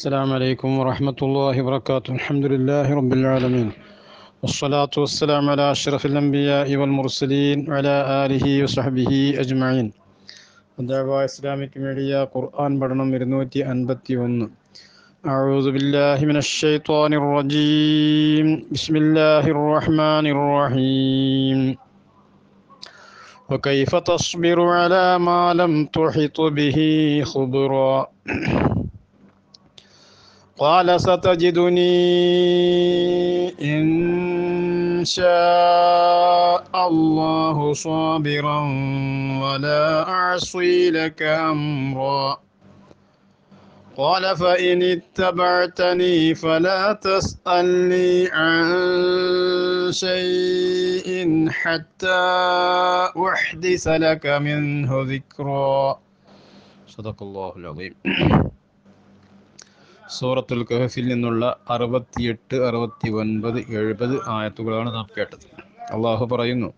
السلام عليكم ورحمة الله وبركاته الحمد لله رب العالمين والصلاة والسلام على أشرف الأنبياء والمرسلين وعلى آله وصحبه أجمعين دعوة إسلامك ميديا قرآن برنا مرنوتي أنبتي ون أعوذ بالله من الشيطان الرجيم بسم الله الرحمن الرحيم وكيف تصبر على ما لم تحط به خبرا قال ستجدني إن شاء الله صابرا ولا أعصي لك أمرا قال فإن اتبعتني فلا تسألني عن شيء حتى أحدث لك منه ذكرا صدق الله العظيم സൂറത്തുൽ കഹഫിൽ നിന്നുള്ള അറുപത്തിയെട്ട് അറുപത്തി ഒൻപത് എഴുപത് ആയത്തുകളാണ് നാം കേട്ടത് അള്ളാഹു പറയുന്നു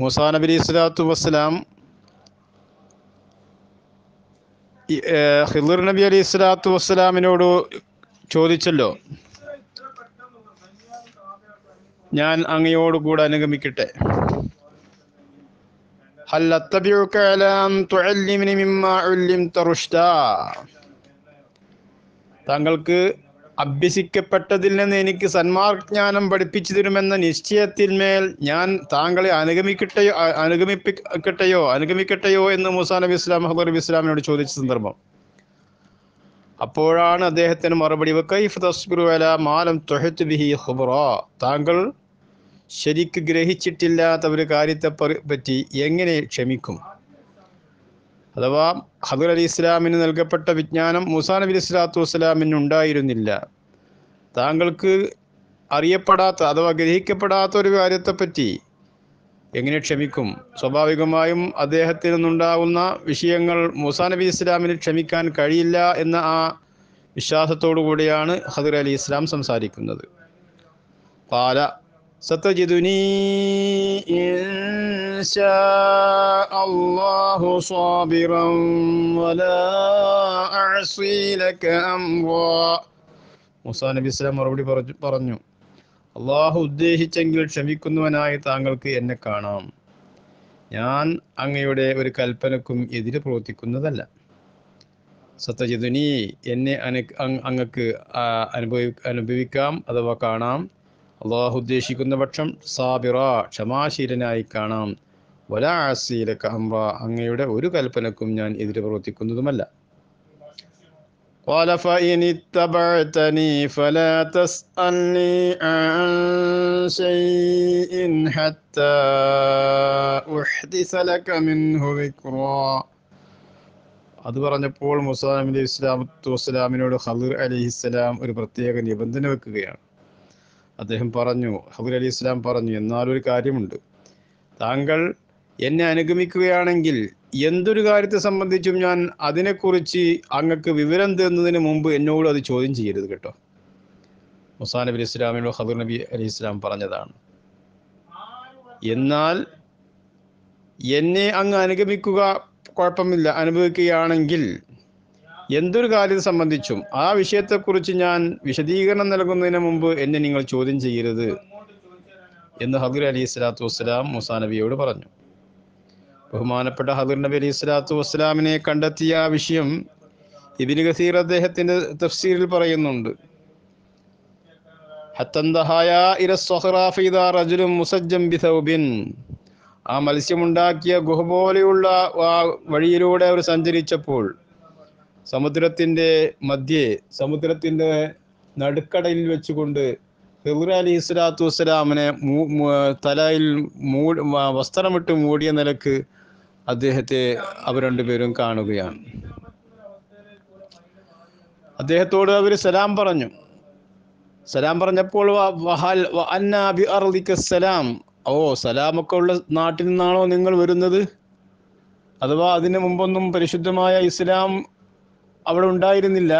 മൂസാ നബി സ്വലാത്തു വസ്സലാം ഹിദർ നബി അലി സ്വലാത്തു വസ്സലാമിനോട് ചോദിച്ചല്ലോ ഞാൻ അങ്ങയോടുകൂടെ അനുഗമിക്കട്ടെ هل أتبعك على أن تعلمني مما علمت رشدا താങ്കൾക്ക് അഭ്യസിക്കപ്പെട്ടതിൽ നിന്ന് എനിക്ക് സന്മാർജ്ഞാനം പഠിപ്പിച്ചു തരുമെന്ന നിശ്ചയത്തിന്മേൽ ഞാൻ താങ്കളെ അനുഗമിക്കട്ടെയോ അനുഗമിപ്പിക്കട്ടെയോ അനുഗമിക്കട്ടെയോ എന്ന് മുസാ നബി ഇസ്ലാം മുഹബർ നബി ഇസ്ലാമിനോട് ചോദിച്ച സന്ദർഭം അപ്പോഴാണ് അദ്ദേഹത്തിന് മറുപടി താങ്കൾ ശരിക്ക് ഗ്രഹിച്ചിട്ടില്ലാത്ത ഒരു കാര്യത്തെ പറ്റി എങ്ങനെ ക്ഷമിക്കും അഥവാ ഹദർ അലി ഇസ്ലാമിന് നൽകപ്പെട്ട വിജ്ഞാനം മുസാ നബി ഇസ്ലാത്തു വസ്സലാമിന് ഉണ്ടായിരുന്നില്ല താങ്കൾക്ക് അറിയപ്പെടാത്ത അഥവാ ഗ്രഹിക്കപ്പെടാത്ത ഒരു കാര്യത്തെപ്പറ്റി എങ്ങനെ ക്ഷമിക്കും സ്വാഭാവികമായും അദ്ദേഹത്തിൽ നിന്നുണ്ടാകുന്ന വിഷയങ്ങൾ മുസാ നബി ഇസ്ലാമിന് ക്ഷമിക്കാൻ കഴിയില്ല എന്ന ആ വിശ്വാസത്തോടു കൂടിയാണ് ഹദർ അലി ഇസ്ലാം സംസാരിക്കുന്നത് പാല ستجدني إن شاء الله صابرا ولا أعصي لك أمرا നബി ഇസ്ലാം മറുപടി പറഞ്ഞു പറഞ്ഞു അള്ളാഹു ഉദ്ദേശിച്ചെങ്കിൽ ക്ഷമിക്കുന്നവനായി താങ്കൾക്ക് എന്നെ കാണാം ഞാൻ അങ്ങയുടെ ഒരു കൽപ്പനക്കും എതിര് പ്രവർത്തിക്കുന്നതല്ല സത്യജിതുനി എന്നെ അന അങ്ങക്ക് അനുഭവി അനുഭവിക്കാം അഥവാ കാണാം അള്ളാഹു ഉദ്ദേശിക്കുന്ന പക്ഷം സാബിറ ക്ഷമാശീലനായി കാണാം വലാസീല കഹംറ അങ്ങയുടെ ഒരു കൽപ്പനക്കും ഞാൻ എതിര് പ്രവർത്തിക്കുന്നതുമല്ല قال فإن اتبعتني فلا تسألني عن شيء حتى أحدث لك منه ذكرا അത് പറഞ്ഞപ്പോൾ മുസാ ഇസ്ലാമത്തു അലൈഹി സ്വലാമത്തു വസ്സലാമിനോട് ഹദർ ഒരു പ്രത്യേക നിബന്ധന വെക്കുകയാണ് അദ്ദേഹം പറഞ്ഞു ഹബുൽ അലി ഇസ്ലാം പറഞ്ഞു എന്നാലൊരു കാര്യമുണ്ട് താങ്കൾ എന്നെ അനുഗമിക്കുകയാണെങ്കിൽ എന്തൊരു കാര്യത്തെ സംബന്ധിച്ചും ഞാൻ അതിനെക്കുറിച്ച് അങ്ങക്ക് വിവരം തരുന്നതിന് മുമ്പ് എന്നോട് അത് ചോദ്യം ചെയ്യരുത് കേട്ടോ മുസാ നബി ഇസ്ലാമിനോ ഹബീർ നബി അലി ഇസ്ലാം പറഞ്ഞതാണ് എന്നാൽ എന്നെ അങ്ങ് അനുഗമിക്കുക കുഴപ്പമില്ല അനുഭവിക്കുകയാണെങ്കിൽ എന്തൊരു കാര്യം സംബന്ധിച്ചും ആ വിഷയത്തെക്കുറിച്ച് ഞാൻ വിശദീകരണം നൽകുന്നതിന് മുമ്പ് എന്നെ നിങ്ങൾ ചോദ്യം ചെയ്യരുത് എന്ന് ഹദുർ അലി സ്വലാത്തു വസ്സലാം മുസാ നബിയോട് പറഞ്ഞു ബഹുമാനപ്പെട്ട ഹദുർ നബി അലി സ്വലാത്തു വസ്സലാമിനെ കണ്ടെത്തിയ ആ വിഷയം ഇബിന് ഗസീർ അദ്ദേഹത്തിൻ്റെ തഫ്സീരിൽ പറയുന്നുണ്ട് ആ മത്സ്യമുണ്ടാക്കിയ ഗുഹ പോലെയുള്ള ആ വഴിയിലൂടെ അവർ സഞ്ചരിച്ചപ്പോൾ സമുദ്രത്തിൻ്റെ മധ്യേ സമുദ്രത്തിൻ്റെ നടുക്കടയിൽ വെച്ചുകൊണ്ട് ഹിർ അലി ഇസ്ലാത്തു വസ്സലാമിനെ തലയിൽ മൂ വസ്ത്രമിട്ട് മൂടിയ നിലക്ക് അദ്ദേഹത്തെ അവർ രണ്ടുപേരും കാണുകയാണ് അദ്ദേഹത്തോട് അവർ സലാം പറഞ്ഞു സലാം പറഞ്ഞപ്പോൾ സലാം ഓ സലാമൊക്കെ ഉള്ള നാട്ടിൽ നിന്നാണോ നിങ്ങൾ വരുന്നത് അഥവാ അതിനു മുമ്പൊന്നും പരിശുദ്ധമായ ഇസ്ലാം അവിടെ ഉണ്ടായിരുന്നില്ല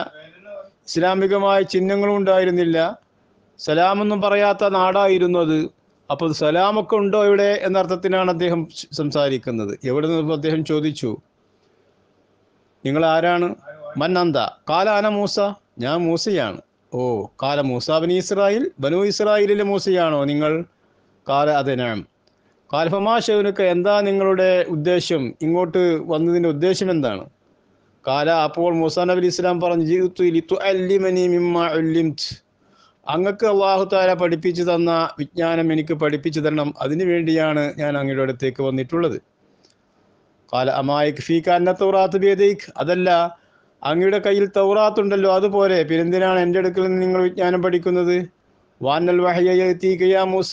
ഇസ്ലാമികമായ ചിഹ്നങ്ങളും ഉണ്ടായിരുന്നില്ല സലാമൊന്നും പറയാത്ത നാടായിരുന്നു അത് അപ്പോൾ സലാമൊക്കെ ഉണ്ടോ ഇവിടെ എന്നർത്ഥത്തിനാണ് അദ്ദേഹം സംസാരിക്കുന്നത് എവിടെ നിന്ന് അദ്ദേഹം ചോദിച്ചു നിങ്ങൾ ആരാണ് മന്നന്ത കാല ആന മൂസ ഞാൻ മൂസയാണ് ഓ കാല മൂസ ബനു ഇസ്രായേൽ ബനു ഇസ്രായേലിലെ മൂസയാണോ നിങ്ങൾ കാല അതിനാം കാൽഫമാ ഷെവനുക്ക് എന്താ നിങ്ങളുടെ ഉദ്ദേശം ഇങ്ങോട്ട് വന്നതിൻ്റെ ഉദ്ദേശം എന്താണ് കാല അപ്പോൾ മുസാൻ നബി ഇസ്ലാം പറഞ്ഞു ജീവിത്തു അങ്ങക്ക് അള്ളാഹുത്താല പഠിപ്പിച്ചു തന്ന വിജ്ഞാനം എനിക്ക് പഠിപ്പിച്ചു തരണം അതിനു വേണ്ടിയാണ് ഞാൻ അങ്ങയുടെ അടുത്തേക്ക് വന്നിട്ടുള്ളത് കാല അമായിക് ഫീ കാന്ന തൗറാത്ത് ബേദൈഖ് അതല്ല അങ്ങയുടെ കയ്യിൽ തൗറാത്തുണ്ടല്ലോ അതുപോലെ പിന്നെന്തിനാണ് എൻ്റെ അടുക്കൽ നിന്ന് നിങ്ങൾ വിജ്ഞാനം പഠിക്കുന്നത് വാനൽ വഹയ്യ തീ കയ്യാ മൂസ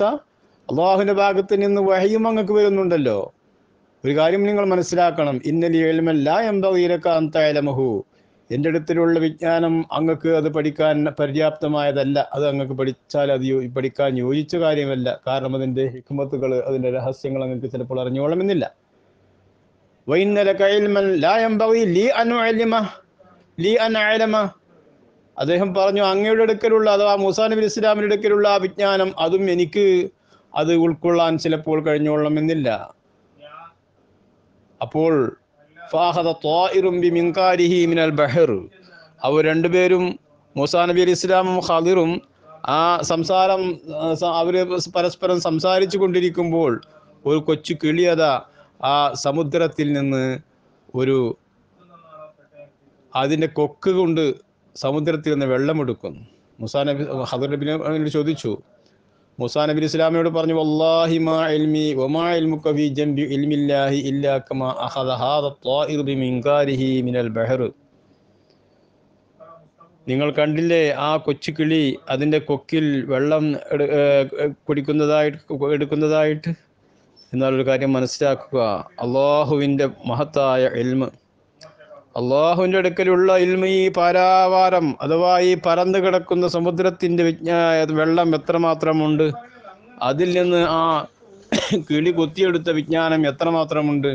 അള്ളാഹുവിൻ്റെ ഭാഗത്ത് നിന്ന് വഹയും അങ്ങക്ക് വരുന്നുണ്ടല്ലോ ഒരു കാര്യം നിങ്ങൾ മനസ്സിലാക്കണം ഇന്നലി എഴുമല്ല എംബീരക്കാൻ എൻ്റെ അടുത്തിലുള്ള വിജ്ഞാനം അങ്ങക്ക് അത് പഠിക്കാൻ പര്യാപ്തമായതല്ല അത് അങ്ങക്ക് പഠിച്ചാൽ അത് പഠിക്കാൻ യോജിച്ച കാര്യമല്ല കാരണം അതിൻ്റെ ഹിക്മത്തുകൾ അതിൻ്റെ രഹസ്യങ്ങൾ അങ്ങക്ക് ചിലപ്പോൾ അറിഞ്ഞോളമെന്നില്ല അദ്ദേഹം പറഞ്ഞു അങ്ങയുടെ അടുക്കലുള്ള അഥവാ മൂസാ നബി ഇസ്ലാമിൻ്റെ അടുക്കലുള്ള വിജ്ഞാനം അതും എനിക്ക് അത് ഉൾക്കൊള്ളാൻ ചിലപ്പോൾ കഴിഞ്ഞോളണമെന്നില്ല അപ്പോൾ മിനൽ ബഹർ അവർ രണ്ടുപേരും മൂസാ നബി അലി ഇസ്ലാമും ഖാദിറും ആ സംസാരം അവർ പരസ്പരം സംസാരിച്ചു കൊണ്ടിരിക്കുമ്പോൾ ഒരു കൊച്ചു കിളിയത ആ സമുദ്രത്തിൽ നിന്ന് ഒരു അതിൻ്റെ കൊക്ക് കൊണ്ട് സമുദ്രത്തിൽ നിന്ന് വെള്ളമെടുക്കുന്നു മുസാ നബി ഹദർ നബിനോട് ചോദിച്ചു മുസാ നബി ഇസ്ലാമിയോട് പറഞ്ഞു വല്ലാഹി മാ ഇൽമി വമാ നിങ്ങൾ കണ്ടില്ലേ ആ കൊച്ചുകിളി അതിൻ്റെ കൊക്കിൽ വെള്ളം കുടിക്കുന്നതായിട്ട് എടുക്കുന്നതായിട്ട് എന്നാൽ ഒരു കാര്യം മനസ്സിലാക്കുക അള്ളാഹുവിൻ്റെ മഹത്തായ എൽമ് അള്ളാഹുവിൻ്റെ അടുക്കലുള്ള ഇൽമ ഈ പാരാവാരം അഥവാ ഈ പരന്ന് കിടക്കുന്ന സമുദ്രത്തിൻ്റെ വിജ്ഞാ വെള്ളം എത്രമാത്രമുണ്ട് അതിൽ നിന്ന് ആ കിളി കൊത്തിയെടുത്ത വിജ്ഞാനം എത്രമാത്രമുണ്ട്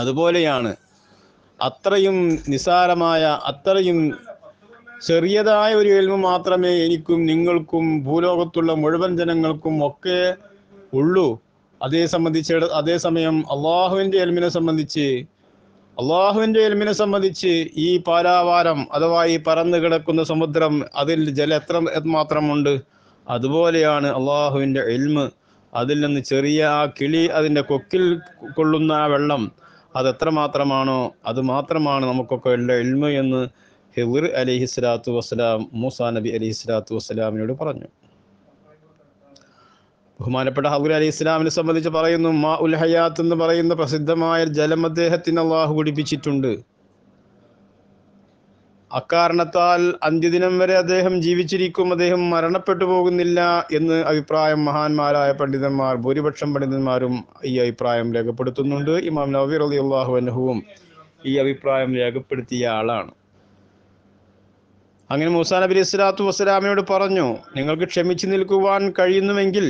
അതുപോലെയാണ് അത്രയും നിസാരമായ അത്രയും ചെറിയതായ ഒരു എൽമ മാത്രമേ എനിക്കും നിങ്ങൾക്കും ഭൂലോകത്തുള്ള മുഴുവൻ ജനങ്ങൾക്കും ഒക്കെ ഉള്ളൂ അതേ സംബന്ധിച്ച് അതേസമയം അള്ളാഹുവിൻ്റെ എൽമിനെ സംബന്ധിച്ച് അള്ളാഹുവിന്റെ എൽമിനെ സംബന്ധിച്ച് ഈ പാലാവാരം അഥവാ ഈ പറന്നു കിടക്കുന്ന സമുദ്രം അതിൽ ജലം എത്ര മാത്രമുണ്ട് അതുപോലെയാണ് അള്ളാഹുവിൻ്റെ എൽമ് അതിൽ നിന്ന് ചെറിയ ആ കിളി അതിൻ്റെ കൊക്കിൽ കൊള്ളുന്ന ആ വെള്ളം അത് എത്ര മാത്രമാണോ അത് മാത്രമാണ് നമുക്കൊക്കെ ഉള്ള എൽമ എന്ന് അലിഹി സ്വലാത്തു വസ്സലാം മൂസാ നബി സ്വലാത്തു വസ്സലാമിനോട് പറഞ്ഞു ബഹുമാനപ്പെട്ട ഹബുൽ അലി ഇസ്ലാമിനെ സംബന്ധിച്ച് പറയുന്നു മാ ഉൽ ഹയാത്ത് എന്ന് പറയുന്ന പ്രസിദ്ധമായ ജലം അദ്ദേഹത്തിന് അള്ളാഹു കുടിപ്പിച്ചിട്ടുണ്ട് അക്കാരണത്താൽ അഞ്ചു ദിനം വരെ അദ്ദേഹം ജീവിച്ചിരിക്കും അദ്ദേഹം മരണപ്പെട്ടു പോകുന്നില്ല എന്ന് അഭിപ്രായം മഹാന്മാരായ പണ്ഡിതന്മാർ ഭൂരിപക്ഷം പണ്ഡിതന്മാരും ഈ അഭിപ്രായം രേഖപ്പെടുത്തുന്നുണ്ട് ഇമാം നബി അലി അള്ളാഹു അനഹുവും ഈ അഭിപ്രായം രേഖപ്പെടുത്തിയ ആളാണ് അങ്ങനെ മൂസാ നബി ഇസ്ലാത്തു വസ്സലാമിനോട് പറഞ്ഞു നിങ്ങൾക്ക് ക്ഷമിച്ചു നിൽക്കുവാൻ കഴിയുന്നുവെങ്കിൽ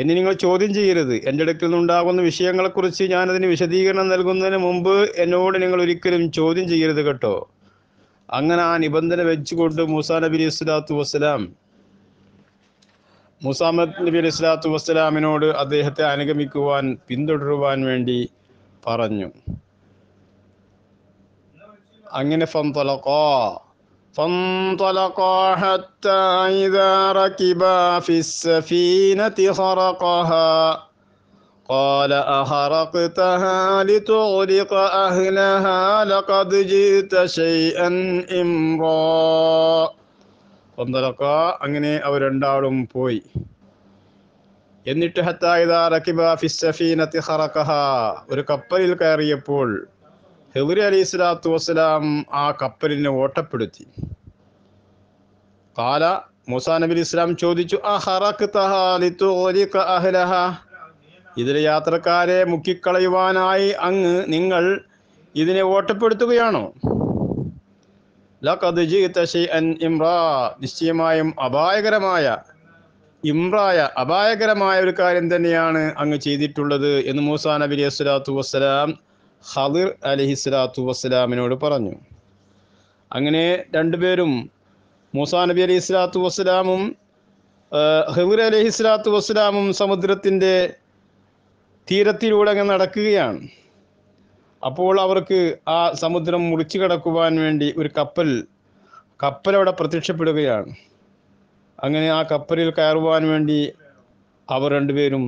എന്നെ നിങ്ങൾ ചോദ്യം ചെയ്യരുത് എൻ്റെ അടുക്കിൽ നിന്നുണ്ടാകുന്ന വിഷയങ്ങളെക്കുറിച്ച് ഞാനതിന് വിശദീകരണം നൽകുന്നതിന് മുമ്പ് എന്നോട് നിങ്ങൾ ഒരിക്കലും ചോദ്യം ചെയ്യരുത് കേട്ടോ അങ്ങനെ ആ നിബന്ധന വെച്ചുകൊണ്ട് മൂസാ നബി അലൈഹി സ്വലാത്തു വസ്സലാം മുസാമദ് നബി അലൈഹി സ്വലാത്തു വസ്സലാമിനോട് അദ്ദേഹത്തെ അനുഗമിക്കുവാൻ പിന്തുടരുവാൻ വേണ്ടി പറഞ്ഞു അങ്ങനെ ഫം തലക്കോ فانطلقا حتى إذا ركبا في السفينة خرقها قال أخرقتها لتغلق أهلها لقد جئت شيئا إمرا فانطلقا അങ്ങനെ അവർ രണ്ടാളും പോയി എന്നിട്ട് ഹത്തായിദാ റക്കിബ ഫിസ്സഫീനത്തി ഹറക്കഹ ഒരു കപ്പലിൽ കയറിയപ്പോൾ ഹെദറി അലി സ്വലാത്തു വസ്സലാം ആ കപ്പലിനെ ഓട്ടപ്പെടുത്തി കാല മൂസാ നബി ഇസ്ലാം ചോദിച്ചു ഇതിലെ യാത്രക്കാരെ മുക്കിക്കളയുവാനായി അങ്ങ് നിങ്ങൾ ഇതിനെ ഓട്ടപ്പെടുത്തുകയാണോ നിശ്ചയമായും അപായകരമായ ഇമ്രായ അപായകരമായ ഒരു കാര്യം തന്നെയാണ് അങ്ങ് ചെയ്തിട്ടുള്ളത് എന്ന് മൂസാ നബി അലൈഹി സ്വലാത്തു വസ്സലാം ഹദിർ അലിഹിസ്ലാത്തു വസ്സലാമിനോട് പറഞ്ഞു അങ്ങനെ രണ്ടുപേരും മൂസാ നബി അലി ഇസ്ലാത്തു വസ്സലാമും ഹദിർ അലഹി വസ്സലാമും സമുദ്രത്തിൻ്റെ തീരത്തിലൂടെ അങ്ങ് നടക്കുകയാണ് അപ്പോൾ അവർക്ക് ആ സമുദ്രം മുറിച്ചു കടക്കുവാൻ വേണ്ടി ഒരു കപ്പൽ കപ്പലവിടെ പ്രത്യക്ഷപ്പെടുകയാണ് അങ്ങനെ ആ കപ്പലിൽ കയറുവാൻ വേണ്ടി അവർ രണ്ടുപേരും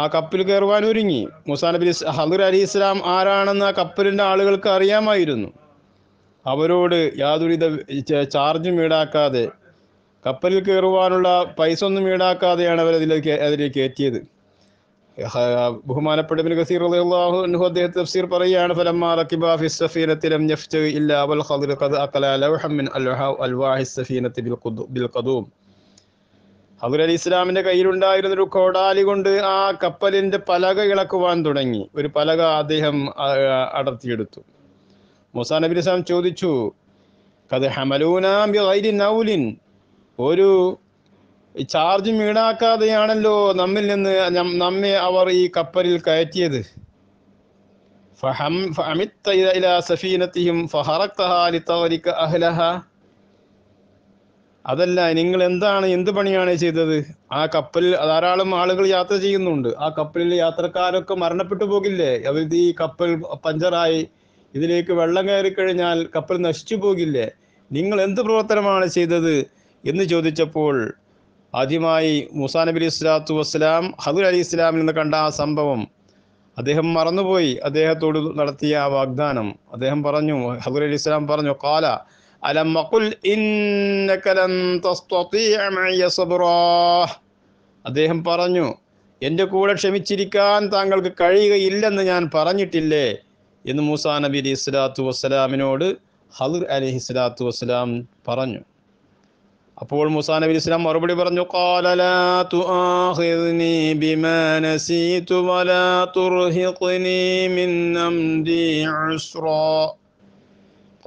ആ കപ്പിൽ കയറുവാൻ ഒരുങ്ങി മുസാ നബി ഹദർ അലി ഇസ്ലാം ആരാണെന്ന് ആ കപ്പലിൻ്റെ ആളുകൾക്ക് അറിയാമായിരുന്നു അവരോട് യാതൊരുവിധ ചാർജും ഈടാക്കാതെ കപ്പലിൽ കയറുവാനുള്ള പൈസ ഒന്നും ഈടാക്കാതെയാണ് അവർ അതിലേക്ക് അതിലേക്ക് കയറ്റിയത് ബഹുമാനപ്പെട്ട ബിൻ ഖസീർ റളിയല്ലാഹു അൻഹു അദ്ദേഹത്തെ തഫ്സീർ പറയുകയാണ് ഫലമ്മ റക്കിബ ഫി സഫീനത്തി ലം യഫ്തു വൽ ഖദർ ഖദ് അഖല ലൗഹം മിൻ അൽവാഹി സഫീനത്തി ബിൽ ഖദൂം ഹദുർ അലി ഇസ്ലാമിന്റെ കയ്യിലുണ്ടായിരുന്ന ഒരു കോടാലി കൊണ്ട് ആ കപ്പലിന്റെ പലക ഇളക്കുവാൻ തുടങ്ങി ഒരു പലക അദ്ദേഹം അടർത്തിയെടുത്തു മുസാ നബി ഇസ്ലാം ചോദിച്ചു കത് ഹമലൂനാംലിൻ ഒരു ചാർജും ഈടാക്കാതെയാണല്ലോ നമ്മിൽ നിന്ന് നമ്മെ അവർ ഈ കപ്പലിൽ കയറ്റിയത് ഫഹം ഫഹമിത്ത ഇലാ സഫീനത്തിയും ഫഹറക്തഹ ലിത്തവരിക്ക അഹ്ലഹ അതല്ല നിങ്ങൾ എന്താണ് എന്ത് പണിയാണ് ചെയ്തത് ആ കപ്പലിൽ ധാരാളം ആളുകൾ യാത്ര ചെയ്യുന്നുണ്ട് ആ കപ്പലിലെ യാത്രക്കാരൊക്കെ മരണപ്പെട്ടു പോകില്ലേ അവർ ഈ കപ്പൽ പഞ്ചറായി ഇതിലേക്ക് വെള്ളം കയറി കഴിഞ്ഞാൽ കപ്പൽ നശിച്ചു പോകില്ലേ നിങ്ങൾ എന്ത് പ്രവർത്തനമാണ് ചെയ്തത് എന്ന് ചോദിച്ചപ്പോൾ ആദ്യമായി മുസാ നബി ഇസ്ലാത്തു വസ്സലാം ഹദുൽ അലി ഇസ്ലാമിൽ നിന്ന് കണ്ട ആ സംഭവം അദ്ദേഹം മറന്നുപോയി അദ്ദേഹത്തോട് നടത്തിയ ആ വാഗ്ദാനം അദ്ദേഹം പറഞ്ഞു ഹദുൽ അലി ഇസ്ലാം പറഞ്ഞു കാല ألم قل إنك لن تستطيع معي صبرا അദ്ദേഹം പറഞ്ഞു എൻ്റെ കൂടെ ക്ഷമിച്ചിരിക്കാൻ താങ്കൾക്ക് കഴിയുകയില്ലെന്ന് ഞാൻ പറഞ്ഞിട്ടില്ലേ എന്ന് മൂസാ നബി അലി ഇസ്ലാത്തു വസ്സലാമിനോട് ഹദർ അലി ഇസ്ലാത്തു വസ്സലാം പറഞ്ഞു അപ്പോൾ മൂസാ നബി ഇസ്ലാം മറുപടി പറഞ്ഞു കാലലാ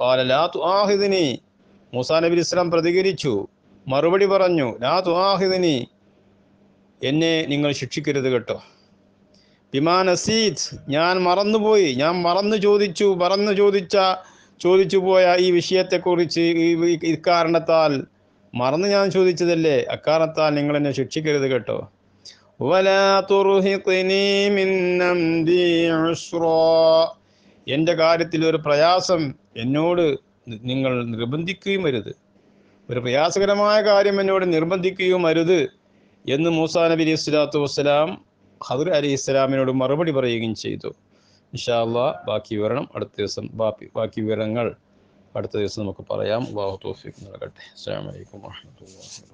കാല ലാ തുആഹിദിനി മൂസാ നബി ഇസ്ലാം പ്രതികരിച്ചു മറുപടി പറഞ്ഞു ലാ തുആഹിദിനി എന്നെ നിങ്ങൾ ശിക്ഷിക്കരുത് കേട്ടോ വിമാൻ അസീദ് ഞാൻ മറന്നുപോയി ഞാൻ മറന്നു ചോദിച്ചു മറന്നു ചോദിച്ച ചോദിച്ചു പോയ ഈ വിഷയത്തെക്കുറിച്ച് ഇക്കാരണത്താൽ മറന്ന് ഞാൻ ചോദിച്ചതല്ലേ അക്കാരണത്താൽ നിങ്ങൾ എന്നെ ശിക്ഷിക്കരുത് കേട്ടോ വലാ ترهقني മിന്നം ദീ عسرا എൻ്റെ കാര്യത്തിൽ ഒരു പ്രയാസം എന്നോട് നിങ്ങൾ നിർബന്ധിക്കുകയും അരുത് ഒരു പ്രയാസകരമായ കാര്യം എന്നോട് നിർബന്ധിക്കുകയും അരുത് എന്ന് മൂസാ നബി അലൈഹി സ്വലാത്തു വസ്സലാം ഹദർ അലി ഇസ്ലാമിനോട് മറുപടി പറയുകയും ചെയ്തു ഇൻഷാല്ല ബാക്കി വിവരണം അടുത്ത ദിവസം ബാക്കി ബാക്കി വിവരങ്ങൾ അടുത്ത ദിവസം നമുക്ക് പറയാം വാഹു തോഫിക്ക് നൽകട്ടെ അസ്സാം വലൈക്കും വാഹമത്തുള്ള